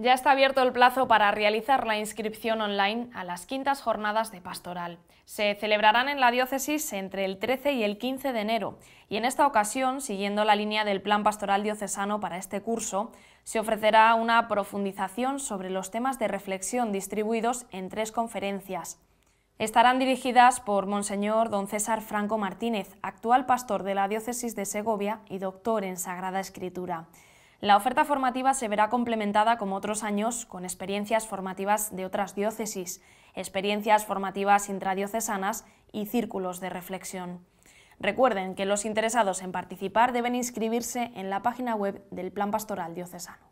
Ya está abierto el plazo para realizar la inscripción online a las quintas jornadas de pastoral. Se celebrarán en la diócesis entre el 13 y el 15 de enero y en esta ocasión, siguiendo la línea del Plan Pastoral Diocesano para este curso, se ofrecerá una profundización sobre los temas de reflexión distribuidos en tres conferencias. Estarán dirigidas por Monseñor Don César Franco Martínez, actual pastor de la diócesis de Segovia y doctor en Sagrada Escritura. La oferta formativa se verá complementada, como otros años, con experiencias formativas de otras diócesis, experiencias formativas intradiocesanas y círculos de reflexión. Recuerden que los interesados en participar deben inscribirse en la página web del Plan Pastoral Diocesano.